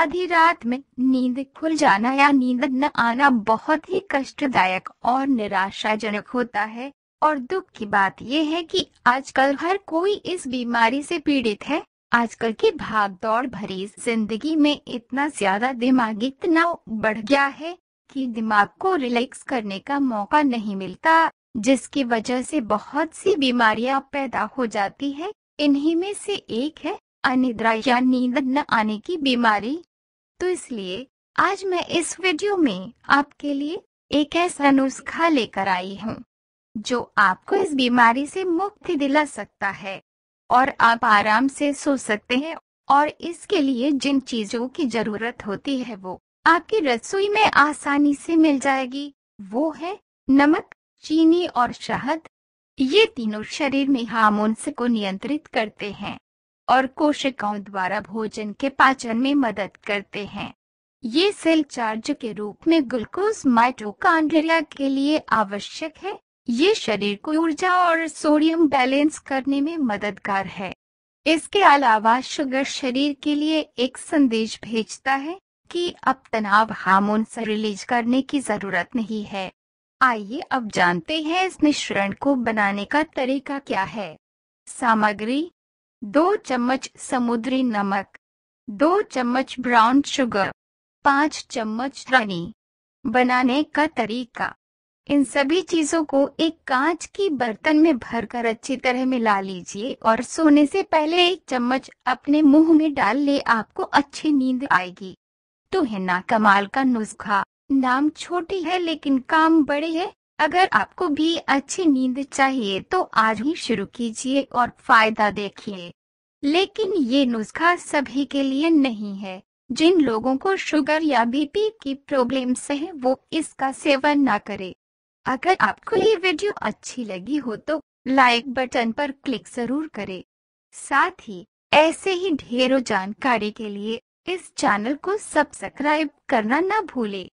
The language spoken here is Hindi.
आधी रात में नींद खुल जाना या नींद न आना बहुत ही कष्टदायक और निराशाजनक होता है और दुख की बात यह है कि आजकल हर कोई इस बीमारी से पीड़ित है आजकल की भागदौड़ भरी जिंदगी में इतना ज्यादा दिमागी तनाव बढ़ गया है कि दिमाग को रिलैक्स करने का मौका नहीं मिलता जिसकी वजह से बहुत सी बीमारियां पैदा हो जाती है इन्हीं में से एक है अनिद्रा या नींद न आने की बीमारी तो इसलिए आज मैं इस वीडियो में आपके लिए एक ऐसा नुस्खा लेकर आई हूँ जो आपको इस बीमारी से मुक्ति दिला सकता है और आप आराम से सो सकते हैं और इसके लिए जिन चीजों की जरूरत होती है वो आपकी रसोई में आसानी से मिल जाएगी वो है नमक चीनी और शहद ये तीनों शरीर में हार्मोन्स को नियंत्रित करते हैं और कोशिकाओं द्वारा भोजन के पाचन में मदद करते हैं ये सेल चार्ज के रूप में ग्लूकोज माइटोकांड्रिया के लिए आवश्यक है ये शरीर को ऊर्जा और सोडियम बैलेंस करने में मददगार है इसके अलावा शुगर शरीर के लिए एक संदेश भेजता है कि अब तनाव हार्मोन से रिलीज करने की जरूरत नहीं है आइए अब जानते हैं इस मिश्रण को बनाने का तरीका क्या है सामग्री दो चम्मच समुद्री नमक दो चम्मच ब्राउन शुगर पाँच चम्मच रनी बनाने का तरीका इन सभी चीजों को एक कांच की बर्तन में भरकर अच्छी तरह मिला लीजिए और सोने से पहले एक चम्मच अपने मुंह में डाल ले आपको अच्छी नींद आएगी तो है ना कमाल का नुस्खा नाम छोटी है लेकिन काम बड़े है अगर आपको भी अच्छी नींद चाहिए तो आज ही शुरू कीजिए और फायदा देखिए लेकिन ये नुस्खा सभी के लिए नहीं है जिन लोगों को शुगर या बीपी की प्रॉब्लम है वो इसका सेवन ना करें। अगर आपको ये वीडियो अच्छी लगी हो तो लाइक बटन पर क्लिक जरूर करें। साथ ही ऐसे ही ढेरों जानकारी के लिए इस चैनल को सब्सक्राइब करना ना भूलें।